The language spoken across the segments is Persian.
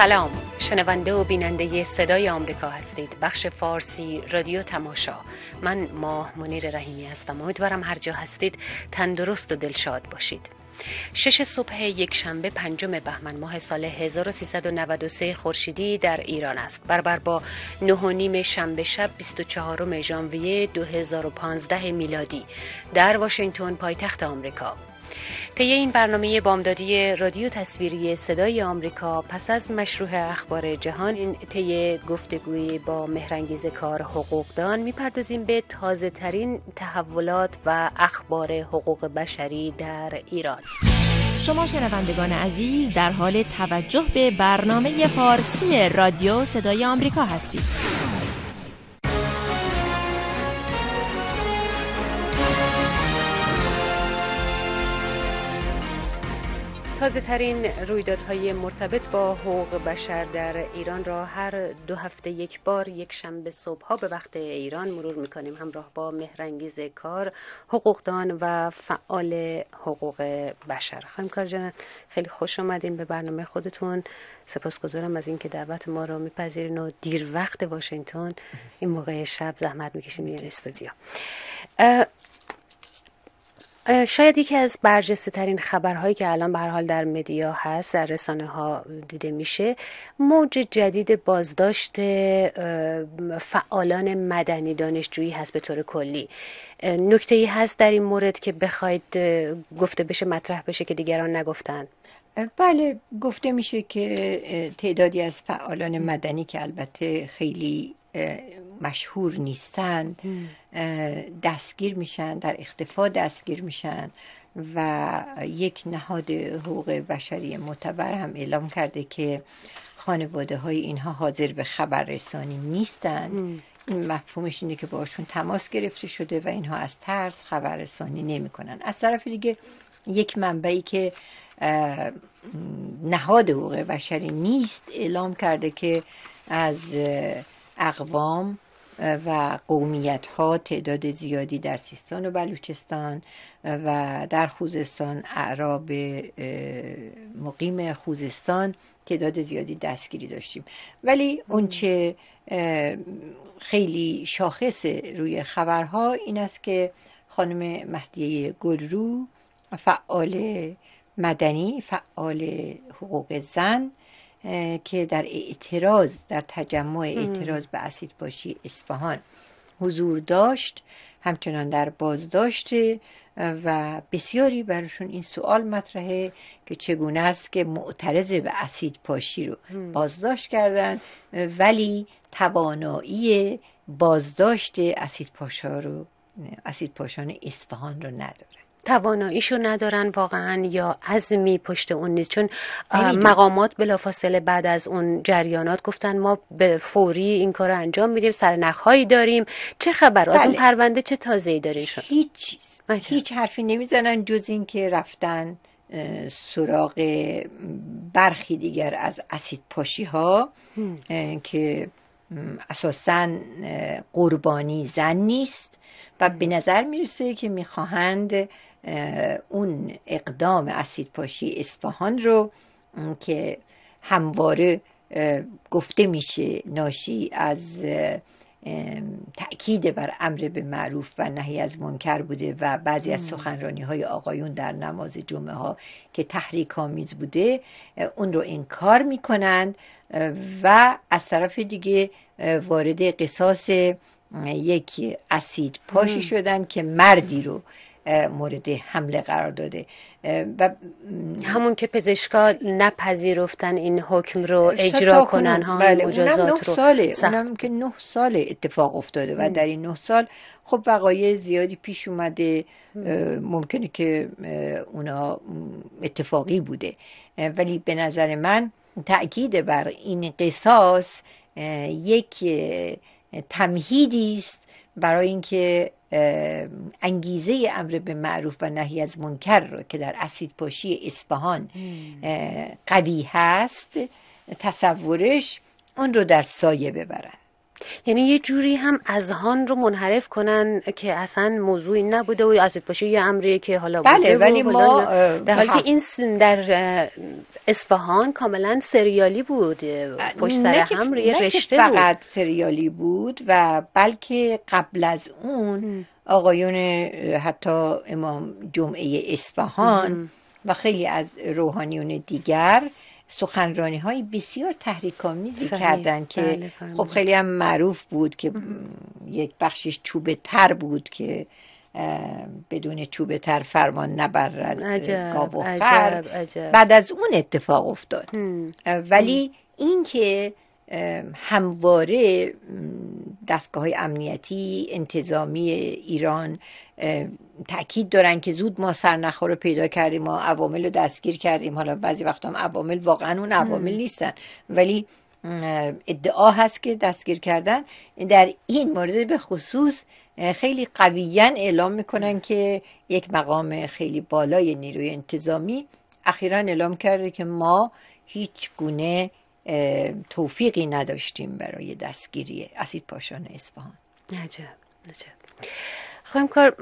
سلام شنونده و بیننده صدای آمریکا هستید بخش فارسی رادیو تماشا من ماه منیر رحیمی هستم امیدوارم هر جا هستید تندرست و دلشاد باشید شش صبح یک شنبه پنجم بهمن ماه سال 1393 خورشیدی در ایران است برابر با نه و نیم شنبه شب 24 ژانویه 2015 میلادی در واشنگتن پایتخت آمریکا طی این برنامه بامدادی رادیو تصویری صدای آمریکا پس از مشروع اخبار جهان این طی گفتگویی با مهرنگیز کار حقوقدان میپردازیم به تازه ترین تحولات و اخبار حقوق بشری در ایران شما شنوندگان عزیز در حال توجه به برنامه فارسی رادیو صدای آمریکا هستید تازه ترین رویدادهای مرتبط با حقوق بشر در ایران را هر دو هفته یک بار یک شنبه صبح ها به وقت ایران مرور میکنیم همراه با مهرنگیز کار حقوقدان و فعال حقوق بشر خانم کار خیلی خوش آمدین به برنامه خودتون سپاسگزارم از اینکه دعوت ما را میپذیرین و دیر وقت واشنگتن این موقع شب زحمت میکشین استودیو شاید یکی از برجسته ترین خبرهایی که الان به حال در مدیا هست در رسانه ها دیده میشه موج جدید بازداشت فعالان مدنی دانشجویی هست به طور کلی نکته ای هست در این مورد که بخواید گفته بشه مطرح بشه که دیگران نگفتن بله گفته میشه که تعدادی از فعالان مدنی که البته خیلی مشهور نیستن دستگیر میشن در اختفا دستگیر میشن و یک نهاد حقوق بشری معتبر هم اعلام کرده که خانواده های اینها حاضر به خبررسانی نیستند این مفهومش اینه که باشون تماس گرفته شده و اینها از ترس خبررسانی نمیکنن از طرف دیگه یک منبعی که نهاد حقوق بشری نیست اعلام کرده که از اقوام و قومیت ها تعداد زیادی در سیستان و بلوچستان و در خوزستان اعراب مقیم خوزستان تعداد زیادی دستگیری داشتیم ولی اونچه خیلی شاخص روی خبرها این است که خانم مهدیه گلرو فعال مدنی فعال حقوق زن که در اعتراض در تجمع اعتراض به اسید پاشی اصفهان حضور داشت همچنان در بازداشت و بسیاری براشون این سوال مطرحه که چگونه است که معترض به اسید پاشی رو بازداشت کردن ولی توانایی بازداشت اسید پاشا رو اسید پاشان اصفهان رو ندارن تواناییشو ندارن واقعا یا عزمی پشت اون نیست چون مقامات بلافاصله بعد از اون جریانات گفتن ما به فوری این کار رو انجام میدیم سرنخهایی داریم چه خبر از اون بله. پرونده چه تازهی داریم شد هیچ چیز هیچ حرفی نمیزنن جز اینکه رفتن سراغ برخی دیگر از اسید پاشی ها که اساسا قربانی زن نیست و به نظر میرسه که میخواهند اون اقدام اسیدپاشی اسفهان رو که همواره گفته میشه ناشی از تأکید بر امر به معروف و نهی از منکر بوده و بعضی از سخنرانی های آقایون در نماز جمعه ها که تحریک آمیز بوده اون رو انکار میکنند و از طرف دیگه وارد قصاص یک اسید پاشی شدن که مردی رو مورد حمله قرار داده و همون که پزشکا نپذیرفتن این حکم رو اجرا کنن ها بله، نه ساله که نه سال اتفاق افتاده و در این نه سال خب وقایع زیادی پیش اومده ممکنه که اونا اتفاقی بوده ولی به نظر من تأکید بر این قصاص یک تمهیدی است برای اینکه انگیزه امر به معروف و نهی از منکر رو که در اسید پاشی اسفهان قوی هست تصورش اون رو در سایه ببرن یعنی یه جوری هم اذهان رو منحرف کنن که اصلا موضوعی نبوده و اسید باشه یه امریه که حالا بله بوده ولی ما در حالی که این در اصفهان کاملا سریالی بود پشت سر هم روی رشته بود فقط سریالی بود و بلکه قبل از اون آقایون حتی امام جمعه اصفهان و خیلی از روحانیون دیگر سخنرانی های بسیار تحریک‌آمیزی کردن که بله، خب خیلی هم معروف بود که یک بخشش چوب تر بود که بدون چوب تر فرمان نبرد و خر بعد از اون اتفاق افتاد ولی اینکه همواره دستگاه های امنیتی انتظامی ایران تاکید دارن که زود ما سرنخ رو پیدا کردیم ما عوامل رو دستگیر کردیم حالا بعضی وقت هم عوامل واقعا اون عوامل نیستن ولی ادعا هست که دستگیر کردن در این مورد به خصوص خیلی قویا اعلام میکنن که یک مقام خیلی بالای نیروی انتظامی اخیرا اعلام کرده که ما هیچ گونه توفیقی نداشتیم برای دستگیری اسید پاشان اصفهان عجب خواهیم کار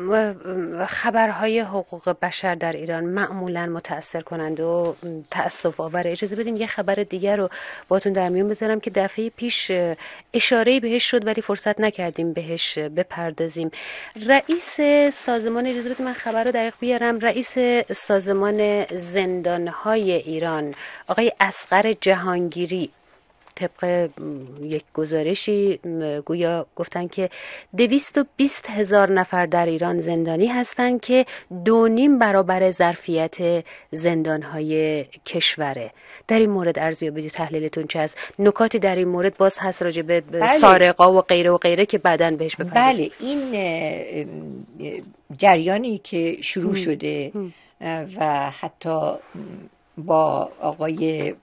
خبرهای حقوق بشر در ایران معمولا متاثر کنند و تاسف آور اجازه بدین یه خبر دیگر رو باتون در میون بذارم که دفعه پیش اشاره بهش شد ولی فرصت نکردیم بهش بپردازیم رئیس سازمان اجازه من خبر رو دقیق بیارم رئیس سازمان زندانهای ایران آقای اسقر جهانگیری طبق یک گزارشی گویا گفتن که بیست هزار نفر در ایران زندانی هستند که دو نیم برابر ظرفیت های کشوره در این مورد ارزیابی و تحلیلتون چه است نکاتی در این مورد باز هست راجع به بله. سارقا و غیره و غیره که بعدا بهش بله. بپردازیم بله این جریانی که شروع شده و حتی با آقای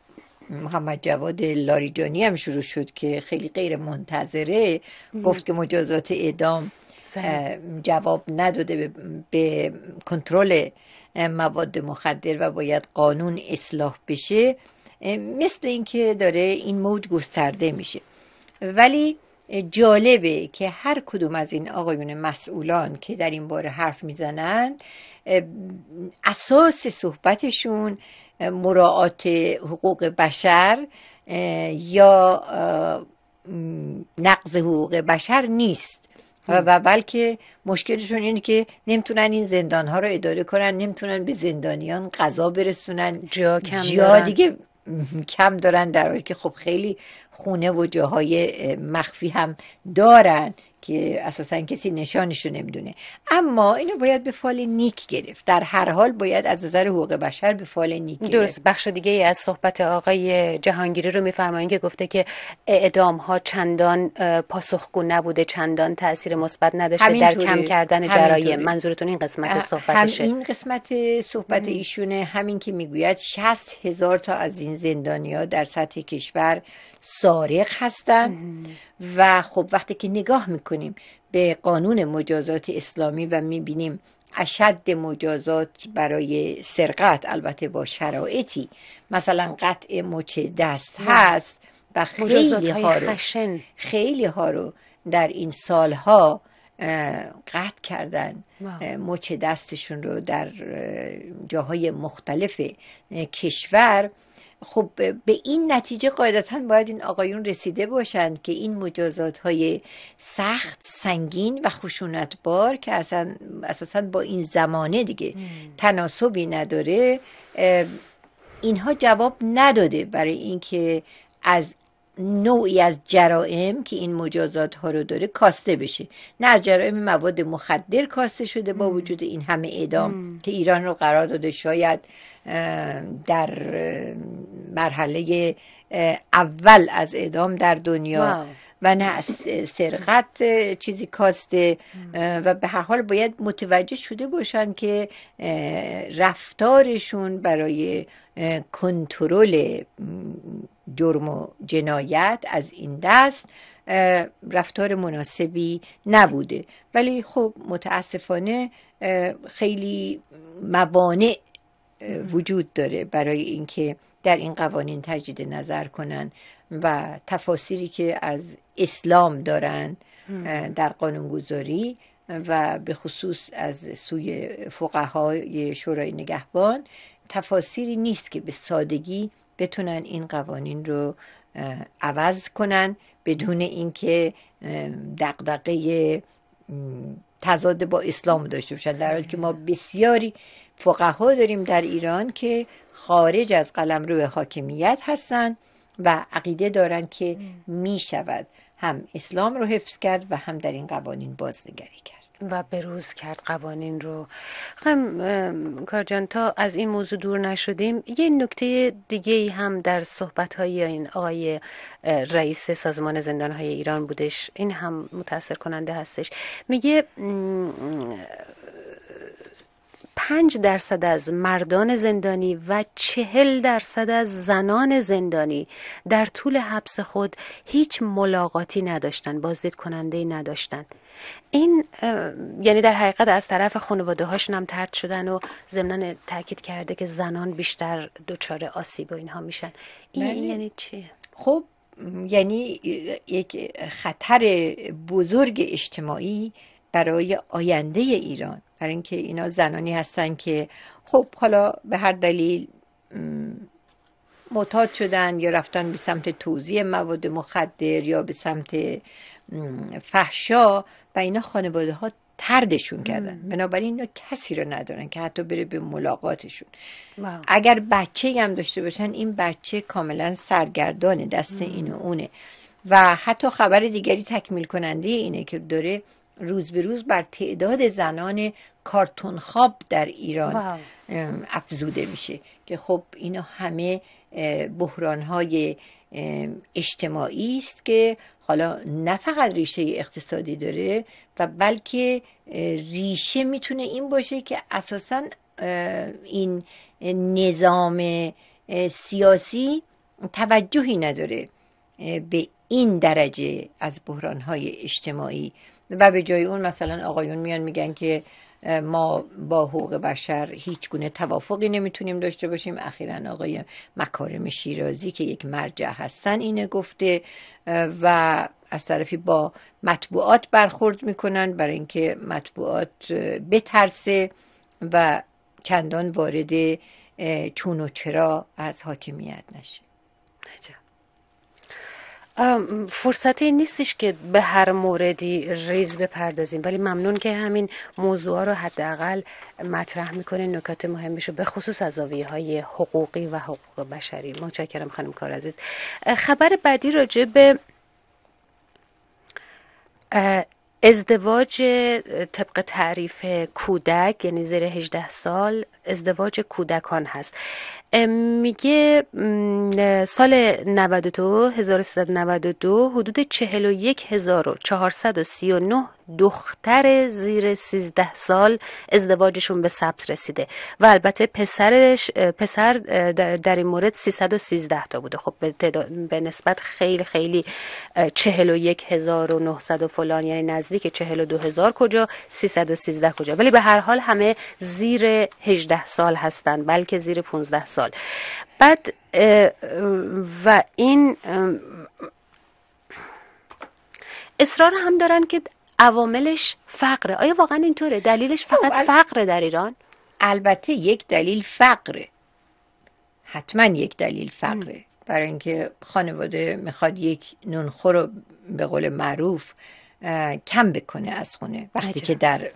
محمد جواد لاریجانی هم شروع شد که خیلی غیر منتظره گفت که مجازات اعدام جواب نداده به, کنترل مواد مخدر و باید قانون اصلاح بشه مثل اینکه داره این موج گسترده میشه ولی جالبه که هر کدوم از این آقایون مسئولان که در این باره حرف میزنند اساس صحبتشون مراعات حقوق بشر یا نقض حقوق بشر نیست و بلکه مشکلشون اینه که نمیتونن این زندان ها رو اداره کنن نمیتونن به زندانیان غذا برسونن جا کم جا دیگه کم دارن در حالی که خب خیلی خونه و جاهای مخفی هم دارن که اساسا کسی نشانش رو نمیدونه اما اینو باید به فال نیک گرفت در هر حال باید از نظر حقوق بشر به فال نیک گرفت درست بخش دیگه از صحبت آقای جهانگیری رو میفرمایید که گفته که اعدام ها چندان پاسخگو نبوده چندان تاثیر مثبت نداشته در کم کردن جرایم منظورتون این قسمت صحبتشه همین این قسمت صحبت ایشونه همین که میگوید 60 هزار تا از این زندانیا در سطح کشور سارق هستن و خب وقتی که نگاه به قانون مجازات اسلامی و میبینیم اشد مجازات برای سرقت البته با شرایطی مثلا قطع مچ دست هست و خیلی ها رو خیلی ها رو در این سالها قطع کردن مچ دستشون رو در جاهای مختلف کشور خب به این نتیجه قاعدتا باید این آقایون رسیده باشند که این مجازات های سخت سنگین و خشونتبار که اصلا اساسا با این زمانه دیگه تناسبی نداره اینها جواب نداده برای اینکه از نوعی از جرائم که این مجازات ها رو داره کاسته بشه نه از جرائم مواد مخدر کاسته شده با وجود این همه اعدام که ایران رو قرار داده شاید در مرحله اول از اعدام در دنیا و نه سرقت چیزی کاسته و به هر حال باید متوجه شده باشن که رفتارشون برای کنترل جرم و جنایت از این دست رفتار مناسبی نبوده ولی خب متاسفانه خیلی موانع وجود داره برای اینکه در این قوانین تجدید نظر کنند و تفاسیری که از اسلام دارند در قانونگذاری و به خصوص از سوی فقهای شورای نگهبان تفاسیری نیست که به سادگی بتونن این قوانین رو عوض کنن بدون اینکه دقدقه تضاد با اسلام داشته باشن در حالی که ما بسیاری فقها داریم در ایران که خارج از قلم روی حاکمیت هستن و عقیده دارن که می شود هم اسلام رو حفظ کرد و هم در این قوانین بازنگری کرد و بروز کرد قوانین رو خم کارجان تا از این موضوع دور نشدیم یه نکته دیگه هم در صحبت های این آقای رئیس سازمان زندان های ایران بودش این هم متاثر کننده هستش میگه پنج درصد از مردان زندانی و چهل درصد از زنان زندانی در طول حبس خود هیچ ملاقاتی نداشتند بازدید کننده نداشتند این یعنی در حقیقت از طرف خانواده هاشون هم ترد شدن و ضمن تاکید کرده که زنان بیشتر دچار آسیب و اینها میشن این بله. یعنی چیه خب یعنی یک خطر بزرگ اجتماعی برای آینده ایران برای اینکه اینا زنانی هستن که خب حالا به هر دلیل معتاد شدن یا رفتن به سمت توزیع مواد مخدر یا به سمت فحشا و اینا خانواده ها تردشون کردن بنابراین اینا کسی رو ندارن که حتی بره به ملاقاتشون اگر بچه هم داشته باشن این بچه کاملا سرگردانه دست این و اونه و حتی خبر دیگری تکمیل کننده اینه که داره روز به روز بر تعداد زنان کارتون خواب در ایران افزوده میشه که خب اینا همه بحران های اجتماعی است که حالا نه فقط ریشه اقتصادی داره و بلکه ریشه میتونه این باشه که اساسا این نظام سیاسی توجهی نداره به این درجه از بحران های اجتماعی و به جای اون مثلا آقایون میان میگن که ما با حقوق بشر هیچ گونه توافقی نمیتونیم داشته باشیم اخیرا آقای مکارم شیرازی که یک مرجع هستن اینه گفته و از طرفی با مطبوعات برخورد میکنن برای اینکه مطبوعات بترسه و چندان وارد چون و چرا از حاکمیت نشه فرصتی نیستش که به هر موردی ریز بپردازیم ولی ممنون که همین موضوع رو حداقل مطرح میکنه نکات مهمش رو به خصوص از های حقوقی و حقوق بشری متشکرم خانم کار عزیز خبر بعدی راجع به ازدواج طبق تعریف کودک یعنی زیر 18 سال ازدواج کودکان هست میگه سال 92 1392 حدود 41439 دختر زیر 13 سال ازدواجشون به ثبت رسیده و البته پسرش پسر در این مورد 313 تا بوده خب به, به نسبت خیلی خیلی 41900 و فلان یعنی نزدیک 42000 کجا 313 کجا ولی به هر حال همه زیر 18 سال هستند بلکه زیر 15 سال بعد و این اصرار هم دارن که عواملش فقره آیا واقعا اینطوره دلیلش خب، فقط فقره در ایران البته یک دلیل فقره حتما یک دلیل فقره برای اینکه خانواده میخواد یک نونخور رو به قول معروف کم بکنه از خونه وقتی که در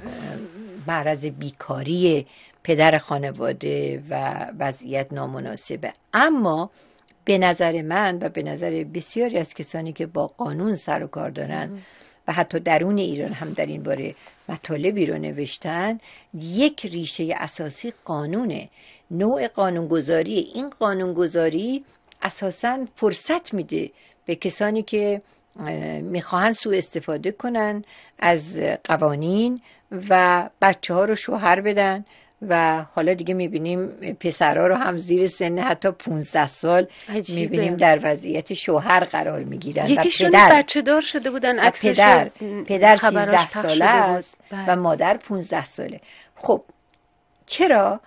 معرض بیکاری پدر خانواده و وضعیت نامناسبه اما به نظر من و به نظر بسیاری از کسانی که با قانون سر و کار دارن و حتی درون ایران هم در این باره مطالبی رو نوشتن یک ریشه اساسی قانونه نوع قانونگذاری این قانونگذاری اساسا فرصت میده به کسانی که میخواهند سوء استفاده کنن از قوانین و بچه ها رو شوهر بدن و حالا دیگه میبینیم پسرها رو هم زیر سن حتی 15 سال عجیبه. میبینیم در وضعیت شوهر قرار میگیرن یکیشون بچه دار شده بودن پدر پدر 13 ساله است و بله. مادر 15 ساله خب چرا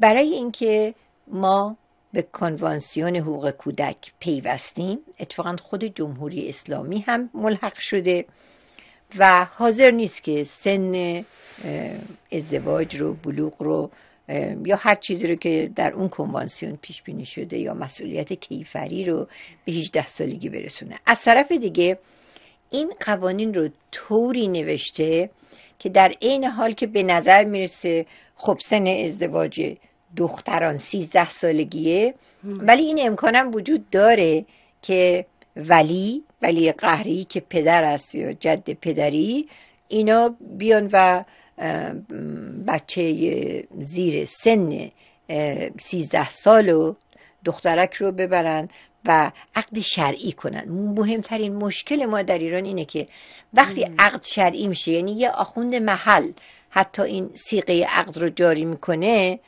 برای اینکه ما به کنوانسیون حقوق کودک پیوستیم اتفاقا خود جمهوری اسلامی هم ملحق شده و حاضر نیست که سن ازدواج رو بلوغ رو یا هر چیزی رو که در اون کنوانسیون پیش بینی شده یا مسئولیت کیفری رو به 18 سالگی برسونه از طرف دیگه این قوانین رو طوری نوشته که در عین حال که به نظر میرسه خب سن ازدواج دختران 13 سالگیه ولی این امکانم وجود داره که ولی ولی قهری که پدر است یا جد پدری اینا بیان و بچه زیر سن سیزده سال و دخترک رو ببرن و عقد شرعی کنن مهمترین مشکل ما در ایران اینه که وقتی عقد شرعی میشه یعنی یه آخوند محل حتی این سیقه عقد رو جاری میکنه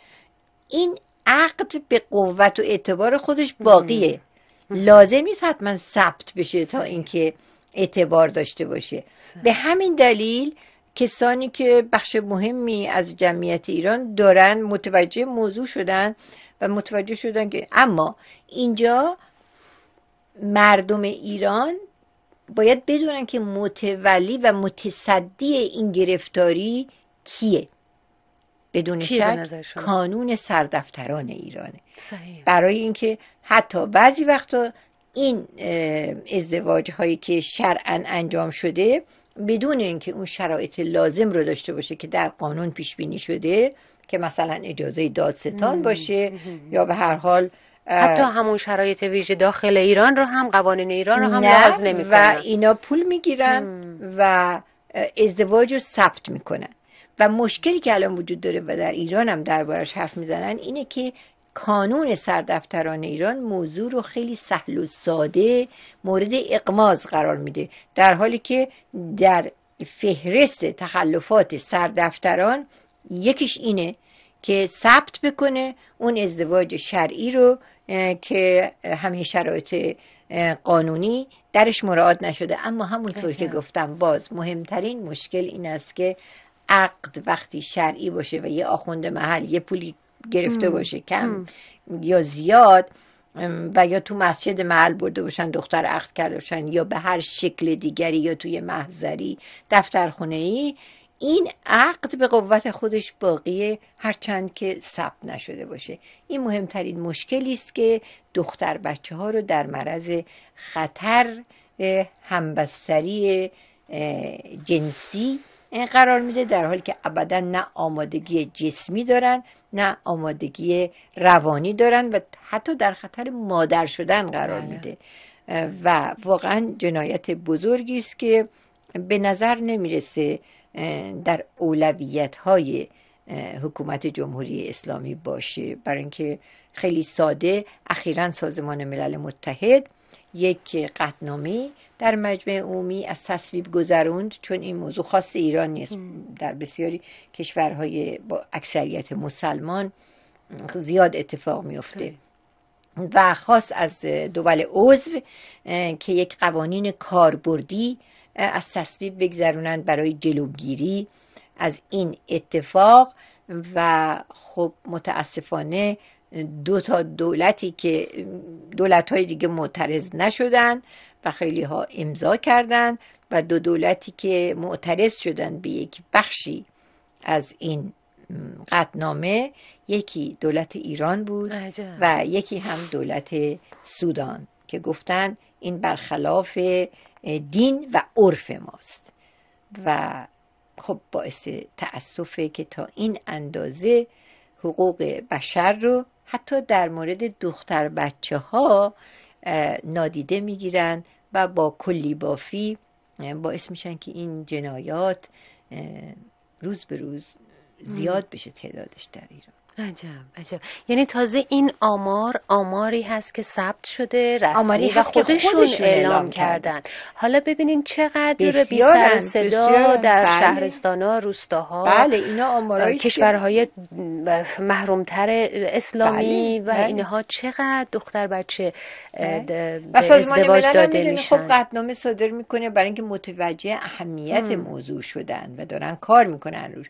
این عقد به قوت و اعتبار خودش باقیه لازم نیست حتما ثبت بشه تا اینکه اعتبار داشته باشه به همین دلیل کسانی که بخش مهمی از جمعیت ایران دارن متوجه موضوع شدن و متوجه شدن که اما اینجا مردم ایران باید بدونن که متولی و متصدی این گرفتاری کیه بدون شک کانون سردفتران ایرانه صحیح. برای اینکه حتی بعضی وقتا این ازدواج هایی که شرعا انجام شده بدون اینکه اون شرایط لازم رو داشته باشه که در قانون پیش بینی شده که مثلا اجازه دادستان باشه یا به هر حال حتی همون شرایط ویژه داخل ایران رو هم قوانین ایران رو هم لحاظ و اینا پول میگیرن و ازدواج رو ثبت میکنن و مشکلی که الان وجود داره و در ایران هم دربارش حرف میزنن اینه که کانون سردفتران ایران موضوع رو خیلی سهل و ساده مورد اقماز قرار میده در حالی که در فهرست تخلفات سردفتران یکیش اینه که ثبت بکنه اون ازدواج شرعی رو که همه شرایط قانونی درش مراعات نشده اما همونطور که گفتم باز مهمترین مشکل این است که عقد وقتی شرعی باشه و یه آخوند محل یه پولی گرفته باشه کم یا زیاد و یا تو مسجد محل برده باشن دختر عقد کرده باشن یا به هر شکل دیگری یا توی محضری دفترخونه ای این عقد به قوت خودش باقیه هرچند که ثبت نشده باشه این مهمترین مشکلی است که دختر بچه ها رو در معرض خطر همبستری جنسی قرار میده در حالی که ابدا نه آمادگی جسمی دارن نه آمادگی روانی دارن و حتی در خطر مادر شدن قرار بله. میده و واقعا جنایت بزرگی است که به نظر نمیرسه در اولویت های حکومت جمهوری اسلامی باشه برای اینکه خیلی ساده اخیرا سازمان ملل متحد یک قطنامی در مجمع عمومی از تصویب گذروند چون این موضوع خاص ایران نیست در بسیاری کشورهای با اکثریت مسلمان زیاد اتفاق میفته و خاص از دول عضو که یک قوانین کاربردی از تصویب بگذرونند برای جلوگیری از این اتفاق و خب متاسفانه دو تا دولتی که دولت های دیگه معترض نشدن و خیلی ها امضا کردند و دو دولتی که معترض شدن به یک بخشی از این قطنامه یکی دولت ایران بود و یکی هم دولت سودان که گفتن این برخلاف دین و عرف ماست و خب باعث تأسفه که تا این اندازه حقوق بشر رو حتی در مورد دختر بچه ها نادیده میگیرن و با کلی بافی باعث میشن که این جنایات روز به روز زیاد بشه تعدادش در ایران عجب عجب یعنی تازه این آمار آماری هست که ثبت شده رسمی آماری و خودشون, اعلام, اعلام کردن حالا ببینین چقدر بی سر صدا در بله. روستاها بله اینا کشورهای محرومتر اسلامی بله، و بله. اینها چقدر دختر بچه بله. به ازدواج داده میشن خب قطنامه صادر میکنه برای اینکه متوجه اهمیت موضوع شدن و دارن کار میکنن روش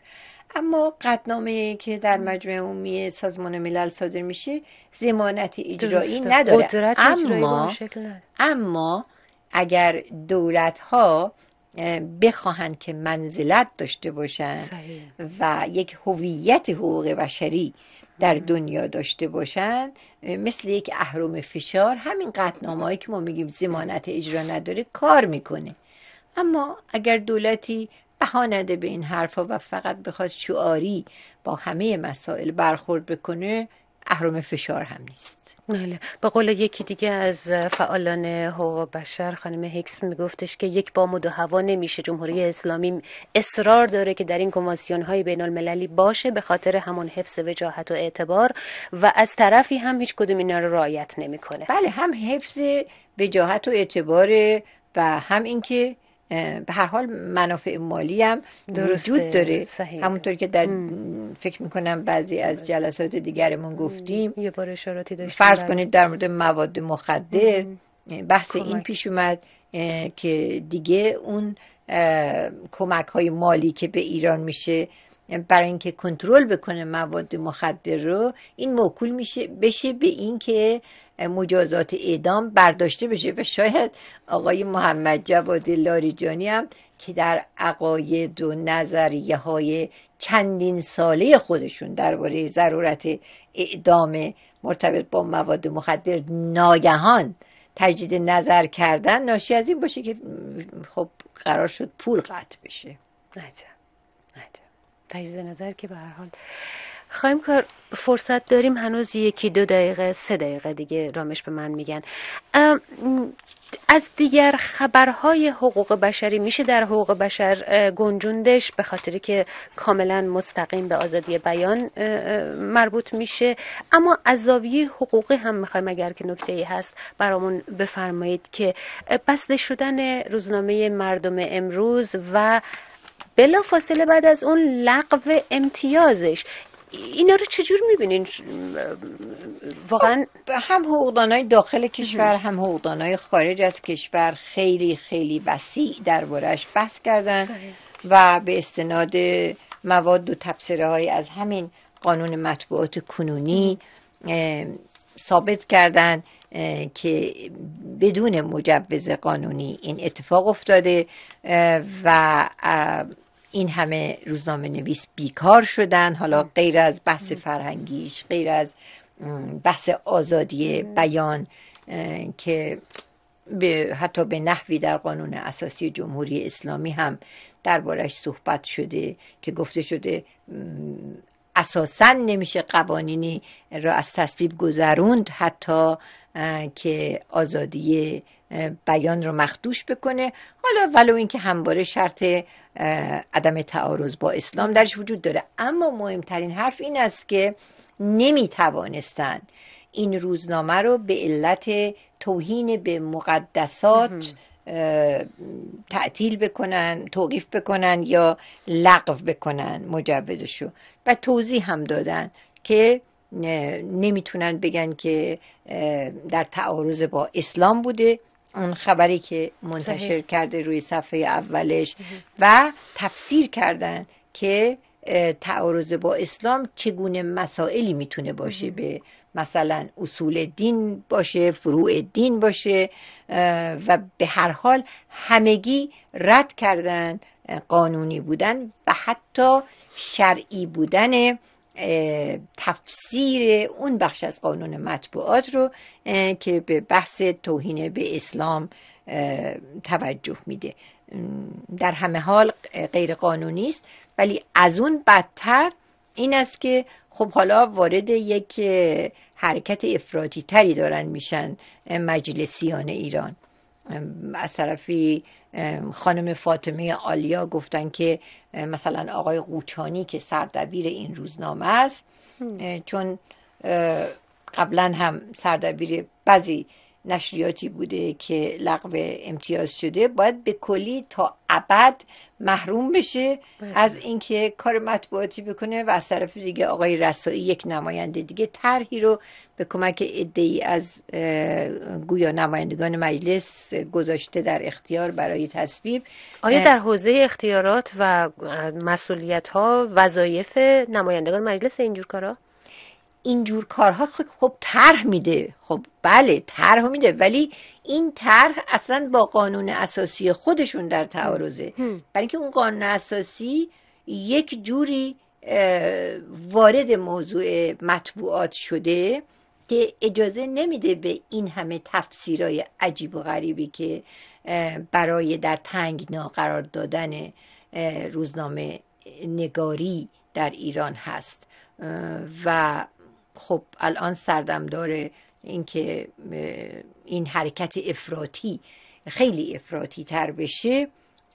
اما قدنامه که در مجمع عمومی سازمان ملل صادر میشه زمانت اجرایی نداره اما اما اگر دولت ها بخواهند که منزلت داشته باشند و یک هویت حقوق بشری در دنیا داشته باشند مثل یک اهرم فشار همین هایی که ما میگیم زمانت اجرا نداره کار میکنه اما اگر دولتی بها نده به این حرفها و فقط بخواد شعاری با همه مسائل برخورد بکنه اهرم فشار هم نیست بله به قول یکی دیگه از فعالان حقوق بشر خانم هیکس میگفتش که یک بام و هوا نمیشه جمهوری اسلامی اصرار داره که در این کنوانسیون های بین المللی باشه به خاطر همون حفظ وجاهت و اعتبار و از طرفی هم هیچ کدوم اینا رو رعایت نمیکنه بله هم حفظ وجاهت و اعتبار و هم اینکه به هر حال منافع مالی هم وجود داره همونطور که در فکر فکر میکنم بعضی از جلسات دیگرمون گفتیم یه بار اشاراتی فرض بله. کنید در مورد مواد مخدر بحث این پیش اومد که دیگه اون کمک های مالی که به ایران میشه برای اینکه کنترل بکنه مواد مخدر رو این موکول میشه بشه به اینکه مجازات اعدام برداشته بشه و شاید آقای محمد جواد لاریجانی هم که در عقاید و نظریه های چندین ساله خودشون درباره ضرورت اعدام مرتبط با مواد مخدر ناگهان تجدید نظر کردن ناشی از این باشه که خب قرار شد پول قطع بشه نه تجزیه نظر که به هر حال خواهیم کار فرصت داریم هنوز یکی دو دقیقه سه دقیقه دیگه رامش به من میگن از دیگر خبرهای حقوق بشری میشه در حقوق بشر گنجوندش به خاطری که کاملا مستقیم به آزادی بیان مربوط میشه اما از حقوقی هم میخوایم اگر که نکته ای هست برامون بفرمایید که بسته شدن روزنامه مردم امروز و بلا فاصله بعد از اون لغو امتیازش اینا رو چجور میبینین واقعا خب، هم های داخل کشور هم های خارج از کشور خیلی خیلی وسیع دربارهش بحث کردن و به استناد مواد و تبصره های از همین قانون مطبوعات کنونی ثابت کردن که بدون مجوز قانونی این اتفاق افتاده و این همه روزنامه نویس بیکار شدن حالا غیر از بحث فرهنگیش غیر از بحث آزادی بیان که به حتی به نحوی در قانون اساسی جمهوری اسلامی هم دربارش صحبت شده که گفته شده اساسا نمیشه قوانینی را از تصویب گذروند حتی که آزادی بیان رو مخدوش بکنه حالا ولو اینکه همواره شرط عدم تعارض با اسلام درش وجود داره اما مهمترین حرف این است که نمیتوانستند این روزنامه رو به علت توهین به مقدسات تعطیل بکنن توقیف بکنن یا لغو بکنن مجوزشو و توضیح هم دادن که نمیتونن بگن که در تعارض با اسلام بوده اون خبری که منتشر کرده روی صفحه اولش و تفسیر کردن که تعارض با اسلام چگونه مسائلی میتونه باشه به مثلا اصول دین باشه فروع دین باشه و به هر حال همگی رد کردن قانونی بودن و حتی شرعی بودن تفسیر اون بخش از قانون مطبوعات رو که به بحث توهین به اسلام توجه میده در همه حال غیر قانونی است ولی از اون بدتر این است که خب حالا وارد یک حرکت افراطی تری دارن میشن مجلسیان ایران از طرفی خانم فاطمه آلیا گفتن که مثلا آقای قوچانی که سردبیر این روزنامه است چون قبلا هم سردبیر بعضی نشریاتی بوده که لغو امتیاز شده باید به کلی تا ابد محروم بشه از اینکه کار مطبوعاتی بکنه و از طرف دیگه آقای رسایی یک نماینده دیگه طرحی رو به کمک ای از گویا نمایندگان مجلس گذاشته در اختیار برای تصویب آیا در حوزه اختیارات و مسئولیت ها وظایف نمایندگان مجلس اینجور کارا اینجور کارها خب-, خب طرح میده خب بله طرح میده ولی این طرح اصلا با قانون اساسی خودشون در تعارضه برای اینکه اون قانون اساسی یک جوری وارد موضوع مطبوعات شده که اجازه نمیده به این همه تفسیرهای عجیب و غریبی که برای در تنگنا قرار دادن روزنامه نگاری در ایران هست و خب الان سردم داره اینکه این حرکت افراطی خیلی افراتی تر بشه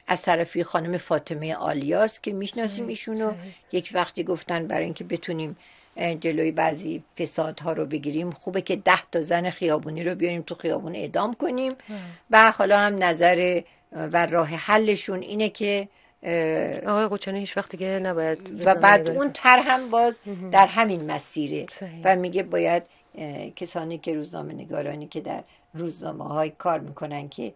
از طرفی خانم فاطمه آلیاس که میشناسیم ایشونو یک وقتی گفتن برای اینکه بتونیم جلوی بعضی فسادها رو بگیریم خوبه که ده تا زن خیابونی رو بیاریم تو خیابون اعدام کنیم و حالا هم نظر و راه حلشون اینه که آقای قوچانی هیچ وقت دیگه نباید و بعد اون تر هم باز در همین مسیره و میگه باید کسانی که روزنامه نگارانی که در روزنامه های کار میکنن که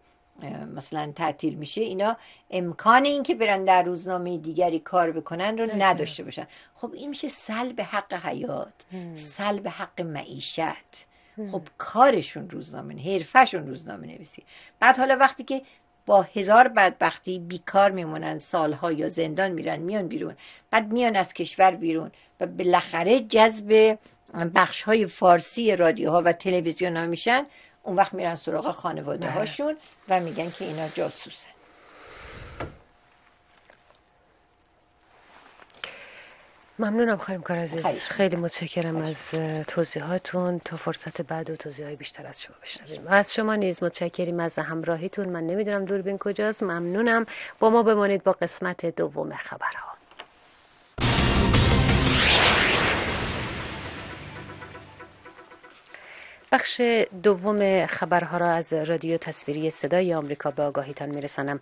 مثلا تعطیل میشه اینا امکان اینکه برن در روزنامه دیگری کار بکنن رو نداشته باشن خب این میشه سلب حق حیات سلب حق معیشت خب کارشون روزنامه حرفشون روزنامه نویسی بعد حالا وقتی که با هزار بدبختی بیکار میمونن سالها یا زندان میرن میان بیرون بعد میان از کشور بیرون و بالاخره جذب بخش های فارسی رادیوها و تلویزیون ها میشن اون وقت میرن سراغ خانواده هاشون و میگن که اینا جاسوسن ممنونم خانم کار عزیز خیلی, متشکرم از توضیحاتون تا فرصت بعد و توضیح های بیشتر از شما بشنویم از شما نیز متشکریم از همراهیتون من نمیدونم دوربین کجاست ممنونم با ما بمانید با قسمت دوم خبرها بخش دوم خبرها را از رادیو تصویری صدای آمریکا به آگاهیتان میرسانم